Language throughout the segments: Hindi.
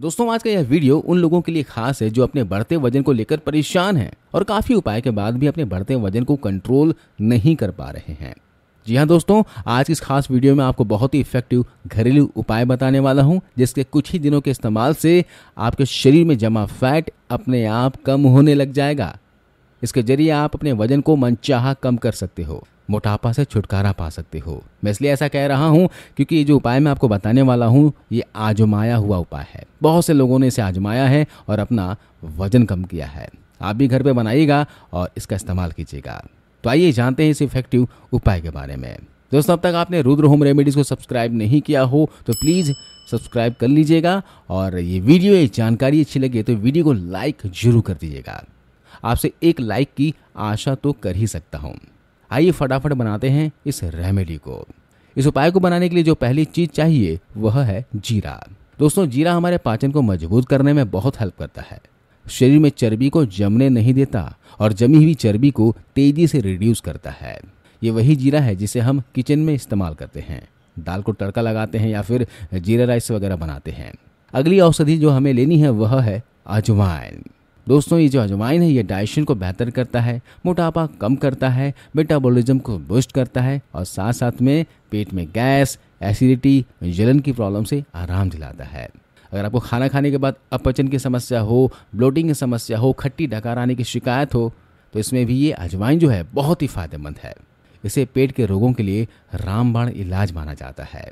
दोस्तों आज का यह वीडियो उन लोगों के लिए खास है जो अपने बढ़ते वजन को लेकर परेशान हैं और काफी उपाय के बाद भी अपने बढ़ते वजन को कंट्रोल नहीं कर पा रहे हैं जी हाँ दोस्तों आज की इस खास वीडियो में आपको बहुत ही इफेक्टिव घरेलू उपाय बताने वाला हूँ जिसके कुछ ही दिनों के इस्तेमाल से आपके शरीर में जमा फैट अपने आप कम होने लग जाएगा इसके जरिए आप अपने वजन को मनचाहा कम कर सकते हो मोटापा से छुटकारा पा सकते हो मैं इसलिए ऐसा कह रहा हूँ क्योंकि ये जो उपाय मैं आपको बताने वाला हूँ ये आजमाया हुआ उपाय है बहुत से लोगों ने इसे आजमाया है और अपना वजन कम किया है आप भी घर पर बनाइएगा और इसका इस्तेमाल कीजिएगा तो आइए जानते हैं इस इफेक्टिव उपाय के बारे में दोस्तों अब तक आपने रुद्र होम रेमेडीज़ को सब्सक्राइब नहीं किया हो तो प्लीज़ सब्सक्राइब कर लीजिएगा और ये वीडियो ये जानकारी अच्छी लगी तो वीडियो को लाइक जरूर कर दीजिएगा आपसे एक लाइक की आशा तो कर ही सकता हूँ आइए फटाफट बनाते हैं इस रेमेडी को इस उपाय को बनाने के लिए जो पहली चीज चाहिए वह है जीरा दोस्तों जीरा हमारे पाचन को मजबूत करने में बहुत हेल्प करता है शरीर में चर्बी को जमने नहीं देता और जमी हुई चर्बी को तेजी से रिड्यूस करता है ये वही जीरा है जिसे हम किचन में इस्तेमाल करते हैं दाल को तड़का लगाते हैं या फिर जीरा राइस वगैरह बनाते हैं अगली औषधि जो हमें लेनी है वह है अजवाइन दोस्तों ये जो अजवाइन है ये डाइशन को बेहतर करता है मोटापा कम करता है मेटाबॉलिज्म को बूस्ट करता है और साथ साथ में पेट में गैस एसिडिटी जलन की प्रॉब्लम से आराम दिलाता है अगर आपको खाना खाने के बाद अपचन की समस्या हो ब्लोटिंग की समस्या हो खट्टी डकार आने की शिकायत हो तो इसमें भी ये अजवाइन जो है बहुत ही फायदेमंद है इसे पेट के रोगों के लिए रामबाण इलाज माना जाता है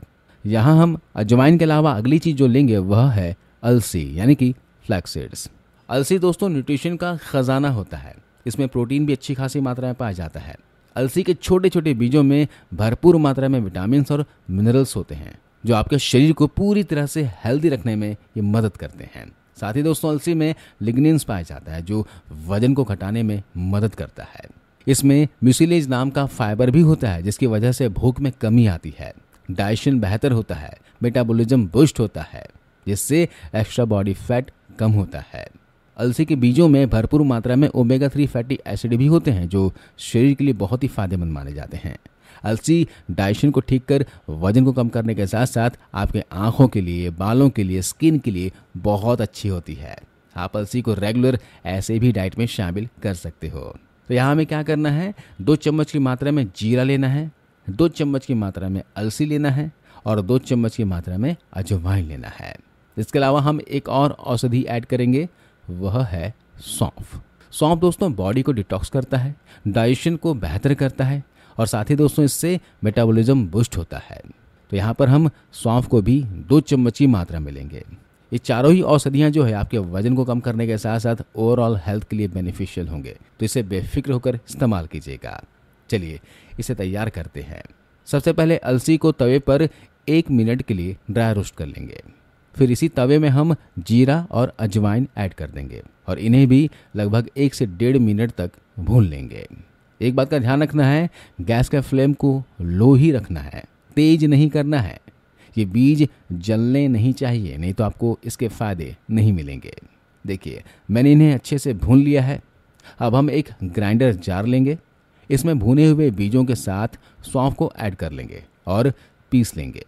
यहाँ हम अजवाइन के अलावा अगली चीज़ जो लेंगे वह है अलसी यानी कि फ्लैक्सीड्स अलसी दोस्तों न्यूट्रिशन का ख़जाना होता है इसमें प्रोटीन भी अच्छी खासी मात्रा में पाया जाता है अलसी के छोटे छोटे बीजों में भरपूर मात्रा में विटामिन और मिनरल्स होते हैं जो आपके शरीर को पूरी तरह से हेल्दी रखने में ये मदद करते हैं साथ ही दोस्तों अलसी में लिग्निन्स पाया जाता है जो वजन को घटाने में मदद करता है इसमें म्यूसिलेज नाम का फाइबर भी होता है जिसकी वजह से भूख में कमी आती है डाइशन बेहतर होता है मेटाबोलिज्म बुस्ट होता है जिससे एक्स्ट्रा बॉडी फैट कम होता है अलसी के बीजों में भरपूर मात्रा में ओमेगा थ्री फैटी एसिड भी होते हैं जो शरीर के लिए बहुत ही फायदेमंद माने जाते हैं अलसी डाइशन को ठीक कर वजन को कम करने के साथ साथ आपके आँखों के लिए बालों के लिए स्किन के लिए बहुत अच्छी होती है आप अलसी को रेगुलर ऐसे भी डाइट में शामिल कर सकते हो तो यहाँ हमें क्या करना है दो चम्मच की मात्रा में जीरा लेना है दो चम्मच की मात्रा में अलसी लेना है और दो चम्मच की मात्रा में अजवाइन लेना है इसके अलावा हम एक और औषधि ऐड करेंगे वह है सौंफ सौंफ दोस्तों बॉडी को डिटॉक्स करता है डाइजेशन को बेहतर करता है और साथ ही दोस्तों इससे मेटाबॉलिज्म बूस्ट होता है तो यहाँ पर हम सौंफ को भी दो चम्मच की मात्रा मिलेंगे ये चारों ही औषधियाँ जो है आपके वजन को कम करने के साथ साथ ओवरऑल हेल्थ के लिए बेनिफिशियल होंगे तो इसे बेफिक्र होकर इस्तेमाल कीजिएगा चलिए इसे तैयार करते हैं सबसे पहले अलसी को तवे पर एक मिनट के लिए ड्राई रोस्ट कर लेंगे फिर इसी तवे में हम जीरा और अजवाइन ऐड कर देंगे और इन्हें भी लगभग एक से डेढ़ मिनट तक भून लेंगे एक बात का ध्यान रखना है गैस का फ्लेम को लो ही रखना है तेज नहीं करना है ये बीज जलने नहीं चाहिए नहीं तो आपको इसके फ़ायदे नहीं मिलेंगे देखिए मैंने इन्हें अच्छे से भून लिया है अब हम एक ग्राइंडर जार लेंगे इसमें भुने हुए बीजों के साथ सौंफ को ऐड कर लेंगे और पीस लेंगे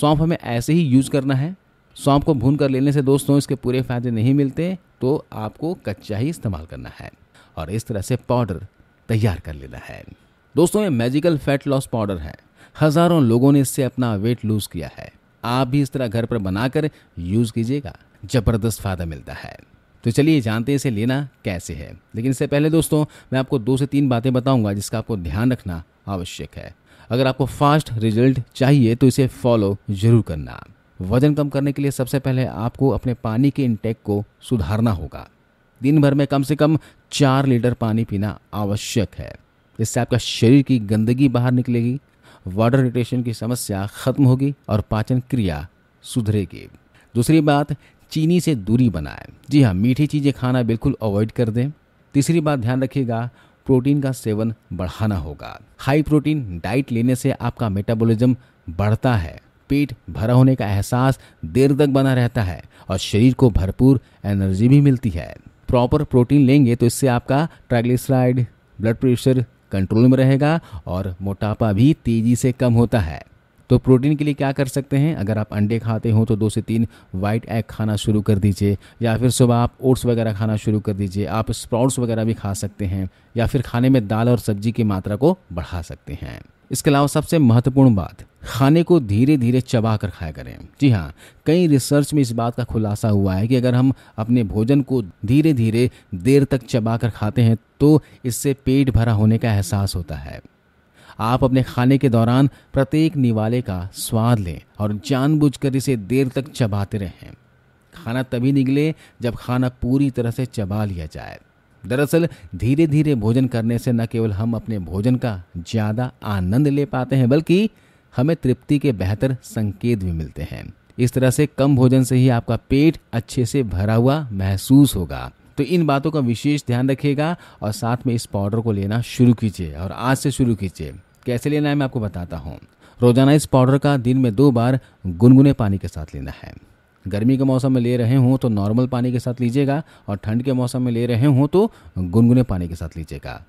सौंफ हमें ऐसे ही यूज़ करना है सौंप को भून कर लेने से दोस्तों इसके पूरे फायदे नहीं मिलते तो आपको कच्चा ही इस्तेमाल करना है और इस तरह से पाउडर तैयार कर लेना है दोस्तों ये मैजिकल फैट लॉस पाउडर है हजारों लोगों ने इससे अपना वेट लूज किया है आप भी इस तरह घर पर बनाकर यूज कीजिएगा जबरदस्त फायदा मिलता है तो चलिए जानते हैं इसे लेना कैसे है लेकिन इससे पहले दोस्तों मैं आपको दो से तीन बातें बताऊंगा जिसका आपको ध्यान रखना आवश्यक है अगर आपको फास्ट रिजल्ट चाहिए तो इसे फॉलो जरूर करना वजन कम करने के लिए सबसे पहले आपको अपने पानी के इंटेक को सुधारना होगा दिन भर में कम से कम चार लीटर पानी पीना आवश्यक है इससे आपका शरीर की गंदगी बाहर निकलेगी वाटर रिटेशन की समस्या खत्म होगी और पाचन क्रिया सुधरेगी दूसरी बात चीनी से दूरी बनाएं जी हाँ मीठी चीज़ें खाना बिल्कुल अवॉइड कर दें तीसरी बात ध्यान रखिएगा प्रोटीन का सेवन बढ़ाना होगा हाई प्रोटीन डाइट लेने से आपका मेटाबॉलिज्म बढ़ता है पेट भरा होने का एहसास देर तक बना रहता है और शरीर को भरपूर एनर्जी भी मिलती है प्रॉपर प्रोटीन लेंगे तो इससे आपका ट्राइग्लिसराइड ब्लड प्रेशर कंट्रोल में रहेगा और मोटापा भी तेज़ी से कम होता है तो प्रोटीन के लिए क्या कर सकते हैं अगर आप अंडे खाते हो तो दो से तीन वाइट एग खाना शुरू कर दीजिए या फिर सुबह आप ओट्स वगैरह खाना शुरू कर दीजिए आप स्प्राउट्स वगैरह भी खा सकते हैं या फिर खाने में दाल और सब्जी की मात्रा को बढ़ा सकते हैं इसके अलावा सबसे महत्वपूर्ण बात खाने को धीरे धीरे चबा कर खाया करें जी हाँ कई रिसर्च में इस बात का खुलासा हुआ है कि अगर हम अपने भोजन को धीरे धीरे देर तक चबा कर खाते हैं तो इससे पेट भरा होने का एहसास होता है आप अपने खाने के दौरान प्रत्येक निवाले का स्वाद लें और जानबूझकर इसे देर तक चबाते रहें खाना तभी निकले जब खाना पूरी तरह से चबा लिया जाए दरअसल धीरे धीरे भोजन करने से न केवल हम अपने भोजन का ज़्यादा आनंद ले पाते हैं बल्कि हमें तृप्ति के बेहतर संकेत भी मिलते हैं इस तरह से कम भोजन से ही आपका पेट अच्छे से भरा हुआ महसूस होगा तो इन बातों का विशेष ध्यान रखिएगा और साथ में इस पाउडर को लेना शुरू कीजिए और आज से शुरू कीजिए कैसे लेना है मैं आपको बताता हूँ रोजाना इस पाउडर का दिन में दो बार गुनगुने पानी के साथ लेना है गर्मी के मौसम में ले रहे हों तो नॉर्मल पानी के साथ लीजिएगा और ठंड के मौसम में ले रहे हों तो गुनगुने पानी के साथ लीजिएगा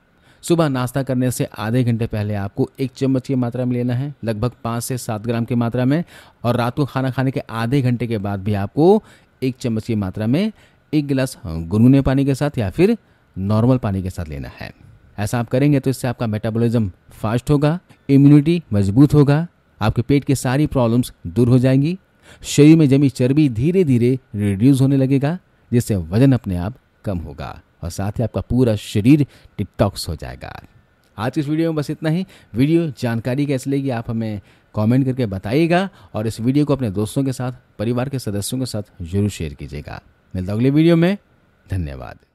सुबह नाश्ता करने से आधे घंटे पहले आपको एक चम्मच की मात्रा में लेना है लगभग पाँच से सात ग्राम की मात्रा में और रात को खाना खाने के आधे घंटे के बाद भी आपको एक चम्मच की मात्रा में एक गिलास गुनगुने पानी के साथ या फिर नॉर्मल पानी के साथ लेना है ऐसा आप करेंगे तो इससे आपका मेटाबॉलिज्म फास्ट होगा इम्यूनिटी मजबूत होगा आपके पेट की सारी प्रॉब्लम्स दूर हो जाएंगी शरीर में जमी चर्बी धीरे धीरे रिड्यूस होने लगेगा जिससे वजन अपने आप कम होगा और साथ ही आपका पूरा शरीर टिकटॉक्स हो जाएगा आज इस वीडियो में बस इतना ही वीडियो जानकारी कैसे लेगी आप हमें कमेंट करके बताइएगा और इस वीडियो को अपने दोस्तों के साथ परिवार के सदस्यों के साथ जरूर शेयर कीजिएगा मिलता अगले वीडियो में धन्यवाद